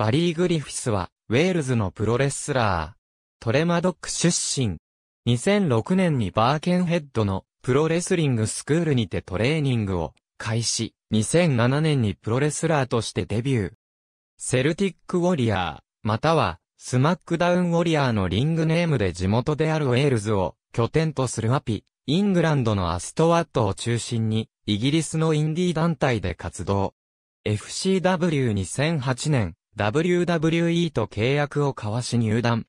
バリー・グリフィスは、ウェールズのプロレスラー。トレマドック出身。2006年にバーケンヘッドのプロレスリングスクールにてトレーニングを開始。2007年にプロレスラーとしてデビュー。セルティック・ウォリアー、または、スマックダウン・ウォリアーのリングネームで地元であるウェールズを拠点とするアピ、イングランドのアストワットを中心に、イギリスのインディー団体で活動。FCW2008 年、WWE と契約を交わし入団。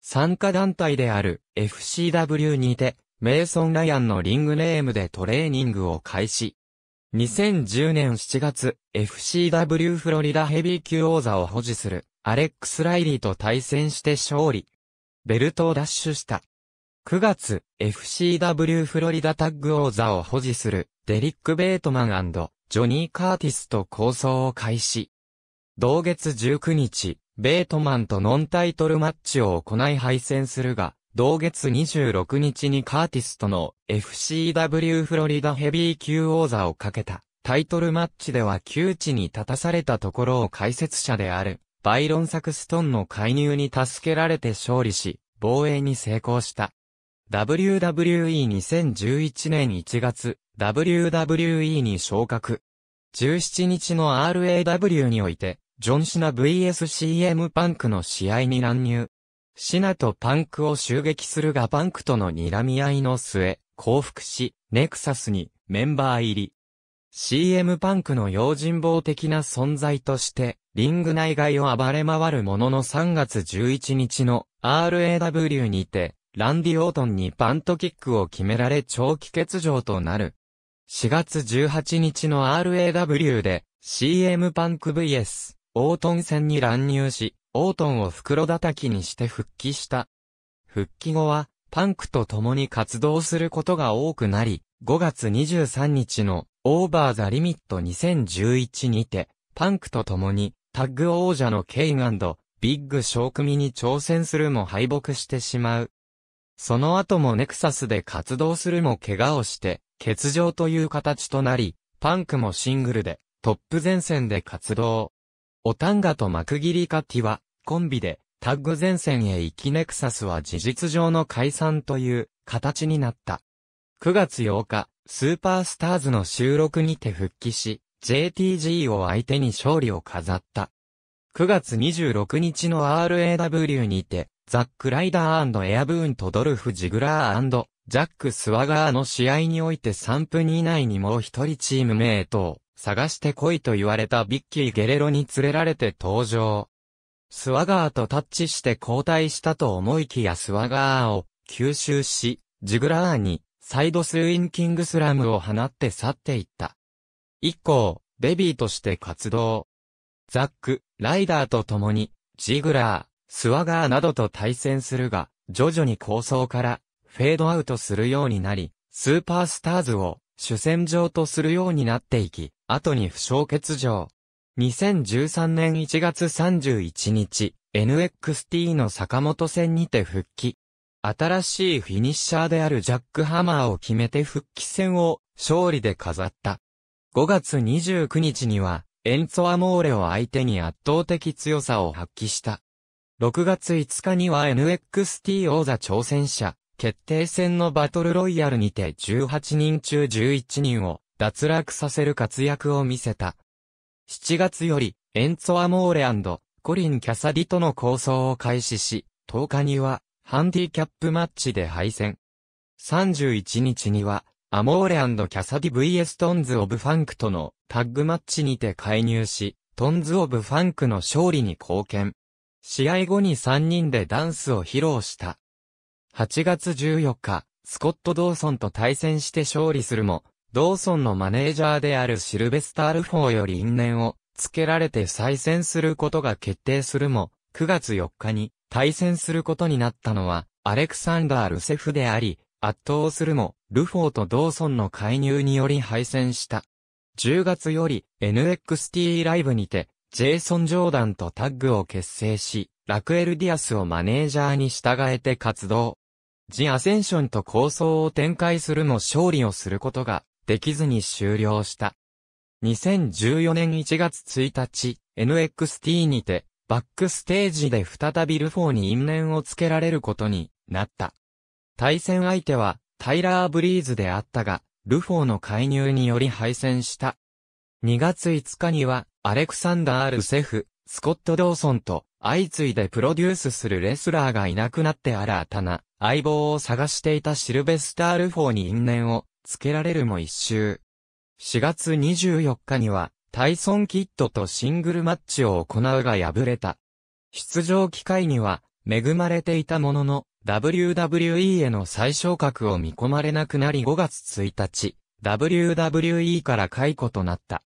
参加団体である FCW にて、メイソン・ライアンのリングネームでトレーニングを開始。2010年7月、FCW フロリダヘビー級王座を保持するアレックス・ライリーと対戦して勝利。ベルトを奪取した。9月、FCW フロリダタッグ王座を保持するデリック・ベートマンジョニー・カーティスと構想を開始。同月19日、ベートマンとノンタイトルマッチを行い敗戦するが、同月26日にカーティスとの FCW フロリダヘビー級王座をかけたタイトルマッチでは窮地に立たされたところを解説者であるバイロン・サクストンの介入に助けられて勝利し、防衛に成功した。WWE2011 年1月、WWE に昇格。17日の RAW において、ジョン・シナ VSCM パンクの試合に乱入。シナとパンクを襲撃するがパンクとの睨み合いの末、降伏し、ネクサスにメンバー入り。CM パンクの用心棒的な存在として、リング内外を暴れ回るものの3月11日の RAW にて、ランディ・オートンにパントキックを決められ長期欠場となる。4月18日の RAW で CM パンク VS オートン戦に乱入し、オートンを袋叩きにして復帰した。復帰後は、パンクと共に活動することが多くなり、5月23日のオーバーザリミット2011にて、パンクと共にタッグ王者のケインビッグ小組に挑戦するも敗北してしまう。その後もネクサスで活動するも怪我をして、欠場という形となり、パンクもシングルで、トップ前線で活動。オタンガとマクギリカティは、コンビで、タッグ前線へ行きネクサスは事実上の解散という形になった。9月8日、スーパースターズの収録にて復帰し、JTG を相手に勝利を飾った。9月26日の RAW にて、ザック・ライダーエアブーンとドルフ・ジグラージャック・スワガーの試合において3分以内にもう一人チームメイトを探してこいと言われたビッキー・ゲレロに連れられて登場。スワガーとタッチして交代したと思いきやスワガーを吸収し、ジグラーにサイドスインキングスラムを放って去っていった。以降、ベビーとして活動。ザック、ライダーと共に、ジグラー、スワガーなどと対戦するが、徐々に構想からフェードアウトするようになり、スーパースターズを主戦場とするようになっていき、後に負傷欠場。2013年1月31日、NXT の坂本戦にて復帰。新しいフィニッシャーであるジャックハマーを決めて復帰戦を勝利で飾った。5月29日には、エンツォアモーレを相手に圧倒的強さを発揮した。6月5日には NXT 王座挑戦者、決定戦のバトルロイヤルにて18人中11人を脱落させる活躍を見せた。7月より、エンツォ・アモーレコリン・キャサディとの構想を開始し、10日には、ハンディキャップマッチで敗戦。31日には、アモーレキャサディ VS トンズ・オブ・ファンクとのタッグマッチにて介入し、トンズ・オブ・ファンクの勝利に貢献。試合後に3人でダンスを披露した。8月14日、スコット・ドーソンと対戦して勝利するも、ドーソンのマネージャーであるシルベスタールフォーより因縁をつけられて再戦することが決定するも、9月4日に対戦することになったのは、アレクサンダー・ルセフであり、圧倒するも、ルフォーとドーソンの介入により敗戦した。10月より NXT ライブにて、ジェイソン・ジョーダンとタッグを結成し、ラクエル・ディアスをマネージャーに従えて活動。ジ・アセンションと構想を展開するも勝利をすることができずに終了した。2014年1月1日、NXT にて、バックステージで再びルフォーに因縁をつけられることになった。対戦相手は、タイラー・ブリーズであったが、ルフォーの介入により敗戦した。2月5日には、アレクサンダー・ルセフ、スコット・ドーソンと、相次いでプロデュースするレスラーがいなくなって新たな、相棒を探していたシルベスター・ルフォーに因縁を付けられるも一周。4月24日には、タイソン・キッドとシングルマッチを行うが敗れた。出場機会には、恵まれていたものの、WWE への再昇格を見込まれなくなり5月1日、WWE から解雇となった。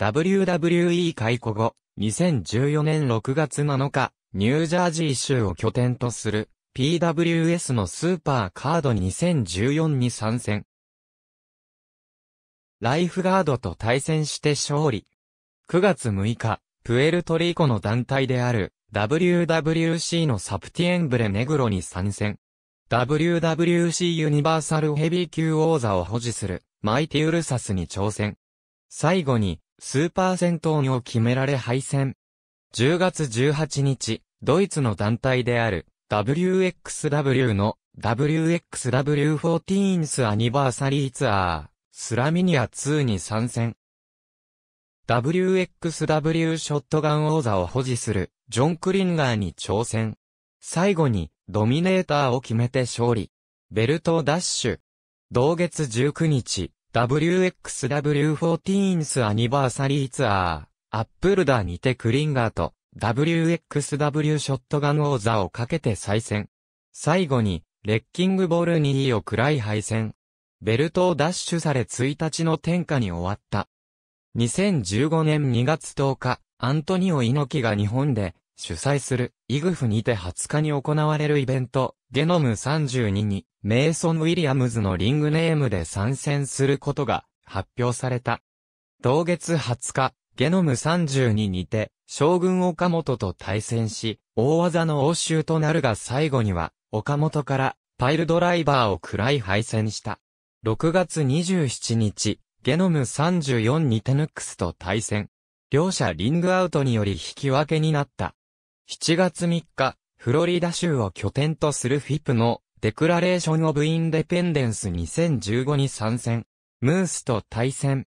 WWE 解雇後、2014年6月7日、ニュージャージー州を拠点とする PWS のスーパーカード2014に参戦。ライフガードと対戦して勝利。9月6日、プエルトリコの団体である WWC のサプティエンブレネグロに参戦。WWC ユニバーサルヘビー級王座を保持するマイティウルサスに挑戦。最後にスーパー戦闘にを決められ敗戦。10月18日、ドイツの団体である WXW の WXW14th アニバーサリーツアースラミニア2に参戦。WXW ショットガン王座を保持するジョン・クリンガーに挑戦。最後にドミネーターを決めて勝利。ベルトダッシュ。同月19日、WXW14th アニバーサリーツアー、アップルダーにてクリンガーと WXW ショットガン王座をかけて再戦。最後に、レッキングボールニ位を暗い敗戦。ベルトを奪取され1日の天下に終わった。2015年2月10日、アントニオ猪木が日本で主催するイグフにて20日に行われるイベント、ゲノム32にメイソン・ウィリアムズのリングネームで参戦することが発表された。同月20日、ゲノム32にて、将軍岡本と対戦し、大技の応酬となるが最後には、岡本から、パイルドライバーを喰らい敗戦した。6月27日、ゲノム34にテヌックスと対戦。両者リングアウトにより引き分けになった。7月3日、フロリダ州を拠点とするフィップのデクラレーションオブインデペンデンス2015に参戦。ムースと対戦。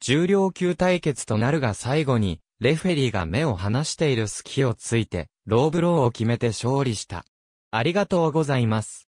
重量級対決となるが最後に、レフェリーが目を離している隙をついて、ローブローを決めて勝利した。ありがとうございます。